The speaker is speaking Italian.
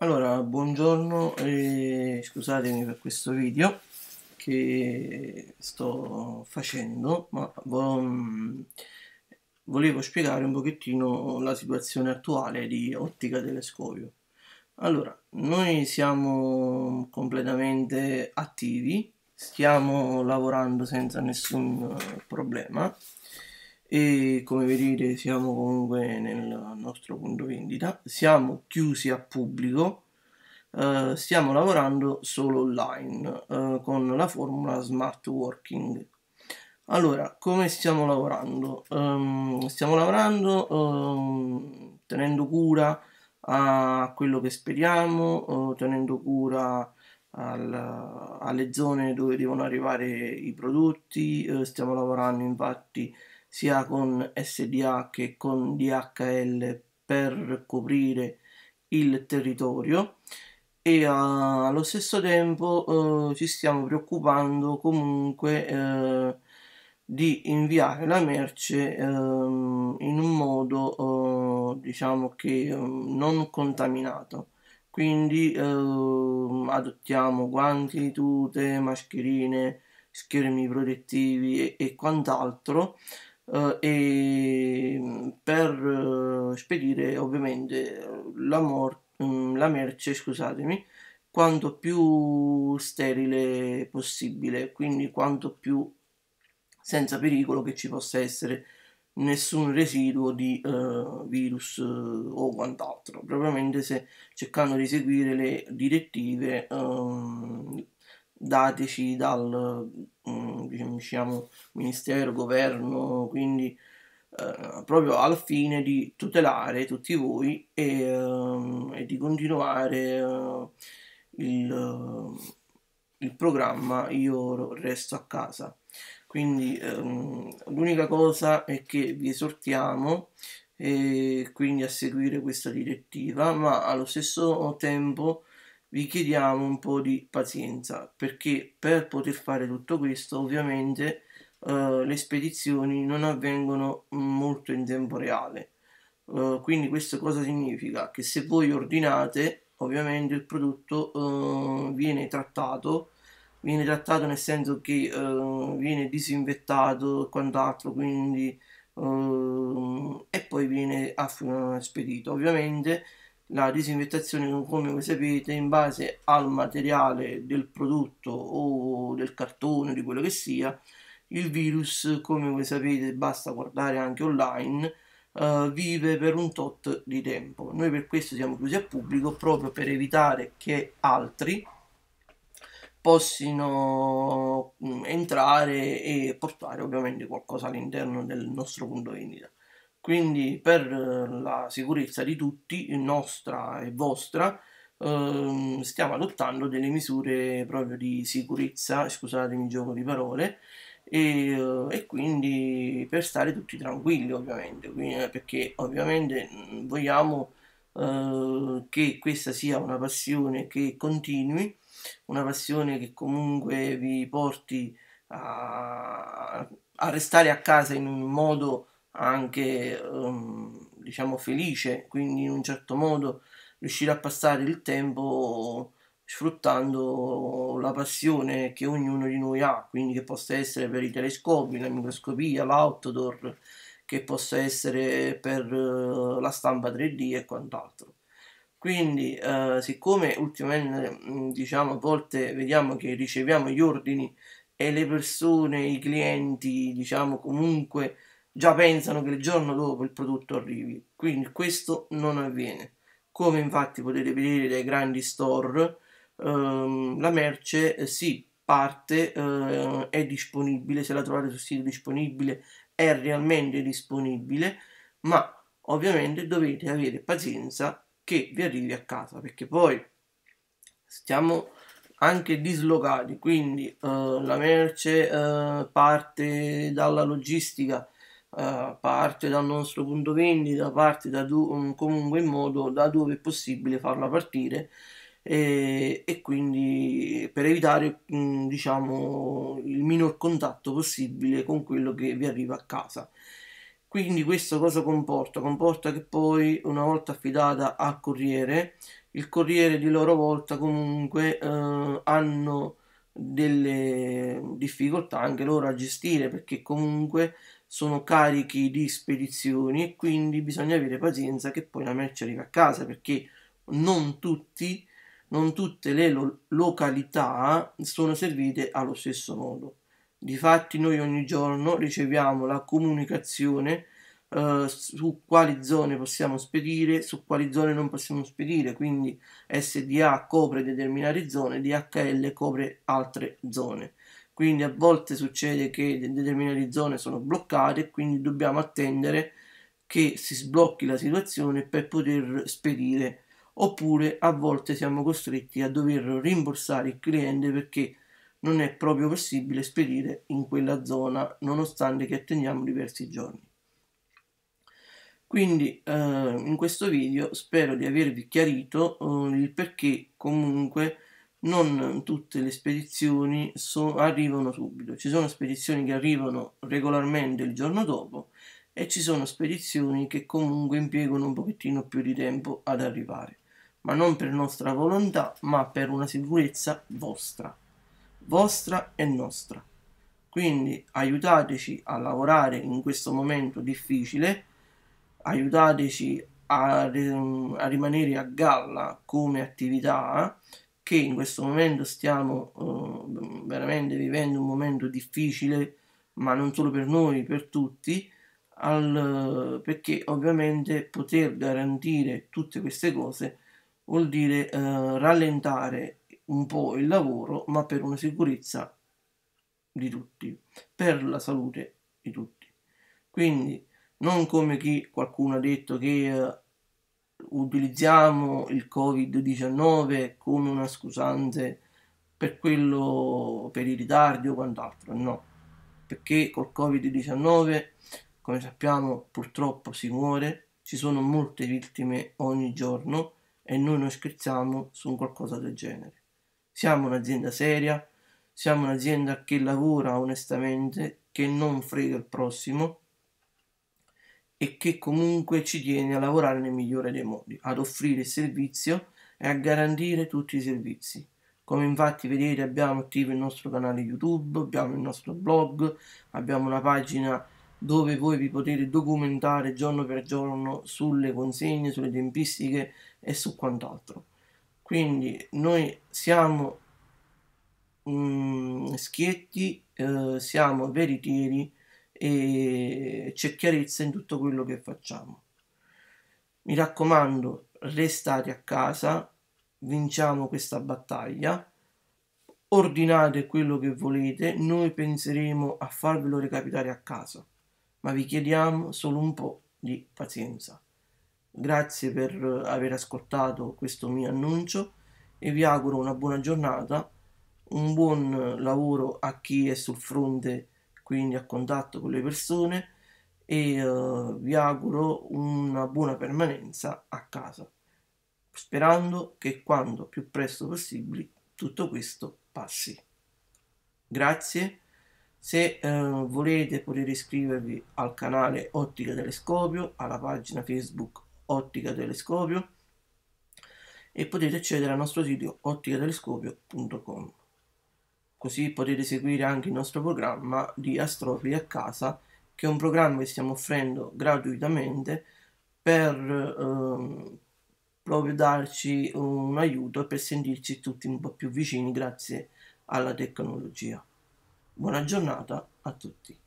Allora, buongiorno e scusatemi per questo video che sto facendo, ma vo mm, volevo spiegare un pochettino la situazione attuale di Ottica Telescopio. Allora, noi siamo completamente attivi, stiamo lavorando senza nessun eh, problema e come vedete siamo comunque nel nostro punto vendita siamo chiusi a pubblico eh, stiamo lavorando solo online eh, con la formula smart working allora come stiamo lavorando um, stiamo lavorando um, tenendo cura a quello che speriamo uh, tenendo cura al, alle zone dove devono arrivare i prodotti uh, stiamo lavorando infatti sia con SDA che con DHL per coprire il territorio e eh, allo stesso tempo eh, ci stiamo preoccupando comunque eh, di inviare la merce eh, in un modo eh, diciamo che ehm, non contaminato quindi ehm, adottiamo guanti, tute, mascherine, schermi protettivi e, e quant'altro eh, e mm, per eh, spedire ovviamente la, mm, la merce, scusatemi, quanto più sterile possibile, quindi quanto più senza pericolo che ci possa essere nessun residuo di uh, virus uh, o quant'altro, probabilmente se cercando di seguire le direttive um, dateci dal mm, diciamo, diciamo, ministero, governo, quindi eh, proprio al fine di tutelare tutti voi e, eh, e di continuare eh, il, il, programma Io resto a casa. Quindi ehm, l'unica cosa è che vi esortiamo e eh, quindi a seguire questa direttiva, ma allo stesso tempo vi chiediamo un po' di pazienza perché per poter fare tutto questo ovviamente eh, le spedizioni non avvengono molto in tempo reale. Eh, quindi questo cosa significa? Che se voi ordinate ovviamente il prodotto eh, viene trattato viene trattato nel senso che uh, viene disinfettato e quant'altro, quindi uh, e poi viene eh, spedito. Ovviamente la disinfettazione, come voi sapete, in base al materiale del prodotto o del cartone, di quello che sia, il virus, come voi sapete, basta guardare anche online, uh, vive per un tot di tempo. Noi per questo siamo chiusi a pubblico, proprio per evitare che altri possano mm, entrare e portare ovviamente qualcosa all'interno del nostro punto vendita. Quindi per eh, la sicurezza di tutti, nostra e vostra, ehm, stiamo adottando delle misure proprio di sicurezza, scusatemi il gioco di parole, e, eh, e, quindi per stare tutti tranquilli ovviamente, quindi, eh, perché ovviamente mm, vogliamo eh, che questa sia una passione che continui, una passione che comunque vi porti a, a restare a casa in un modo anche um, diciamo felice, quindi in un certo modo riuscire a passare il tempo sfruttando la passione che ognuno di noi ha, quindi che possa essere per i telescopi, la microscopia, l'outdoor, che possa essere per uh, la stampa 3D e quant'altro. Quindi, uh, siccome ultimamente mm, diciamo a volte vediamo che riceviamo gli ordini e le persone, i clienti, diciamo comunque già pensano che il giorno dopo il prodotto arrivi, quindi questo non avviene. Come infatti potete vedere dai grandi store, ehm, la merce eh, sì, parte, eh, è disponibile, se la trovate sul sito disponibile è realmente disponibile, ma ovviamente dovete avere pazienza che vi arrivi a casa, perché poi stiamo anche dislocati, quindi eh, la merce eh, parte dalla logistica, eh, parte dal nostro punto vendita, parte da do, mm, comunque in modo da dove è possibile farla partire e, e quindi per evitare mm, diciamo, il minor contatto possibile con quello che vi arriva a casa. Quindi questo cosa comporta? Comporta che poi una volta affidata al corriere, il corriere di loro volta comunque eh, hanno delle difficoltà anche loro a gestire perché comunque sono carichi di spedizioni e quindi bisogna avere pazienza che poi la merce arriva a casa perché non tutti non tutte le lo località sono servite allo stesso modo. Difatti noi ogni giorno riceviamo la comunicazione eh, su quali zone possiamo spedire, su quali zone non possiamo spedire, quindi SDA copre determinate zone, DHL copre altre zone quindi a volte succede che determinate zone sono bloccate e quindi dobbiamo attendere che si sblocchi la situazione per poter spedire oppure a volte siamo costretti a dover rimborsare il cliente perché non è proprio possibile spedire in quella zona nonostante che attendiamo diversi giorni. Quindi eh, in questo video spero di avervi chiarito eh, il perché comunque non tutte le spedizioni so, arrivano subito, ci sono spedizioni che arrivano regolarmente il giorno dopo e ci sono spedizioni che comunque impiegano un pochettino più di tempo ad arrivare, ma non per nostra volontà, ma per una sicurezza vostra, vostra e nostra. Quindi aiutateci a lavorare in questo momento difficile, aiutateci a, a rimanere a galla come attività che in questo momento stiamo uh, veramente vivendo un momento difficile, ma non solo per noi, per tutti, al, perché ovviamente poter garantire tutte queste cose vuol dire uh, rallentare un po' il lavoro, ma per una sicurezza di tutti, per la salute di tutti. Quindi non come chi qualcuno ha detto che uh, utilizziamo il Covid-19 come una scusante per quello, per i ritardi o quant'altro, no. Perché col Covid-19, come sappiamo, purtroppo si muore, ci sono molte vittime ogni giorno e noi non scherziamo su qualcosa del genere. Siamo un'azienda seria, siamo un'azienda che lavora onestamente, che non frega il prossimo e che comunque ci tiene a lavorare nel migliore dei modi, ad offrire il servizio e a garantire tutti i servizi. Come infatti vedete abbiamo attivo il nostro canale YouTube, abbiamo il nostro blog, abbiamo una pagina dove voi vi potete documentare giorno per giorno sulle consegne, sulle tempistiche e su quant'altro. Quindi noi siamo mm, schietti, eh, siamo veritieri e c'è chiarezza in tutto quello che facciamo. Mi raccomando, restate a casa, vinciamo questa battaglia, ordinate quello che volete, noi penseremo a farvelo recapitare a casa, ma vi chiediamo solo un po' di pazienza. Grazie per aver ascoltato questo mio annuncio e vi auguro una buona giornata, un buon lavoro a chi è sul fronte quindi a contatto con le persone e uh, vi auguro una buona permanenza a casa, sperando che quando più presto possibile tutto questo passi. Grazie, se uh, volete potete iscrivervi al canale Ottica Telescopio, alla pagina Facebook Ottica Telescopio e potete accedere al nostro sito otticatelescopio.com. Così potete seguire anche il nostro programma di Astrofili a casa, che è un programma che stiamo offrendo gratuitamente per eh, proprio darci un aiuto e per sentirci tutti un po' più vicini grazie alla tecnologia. Buona giornata a tutti.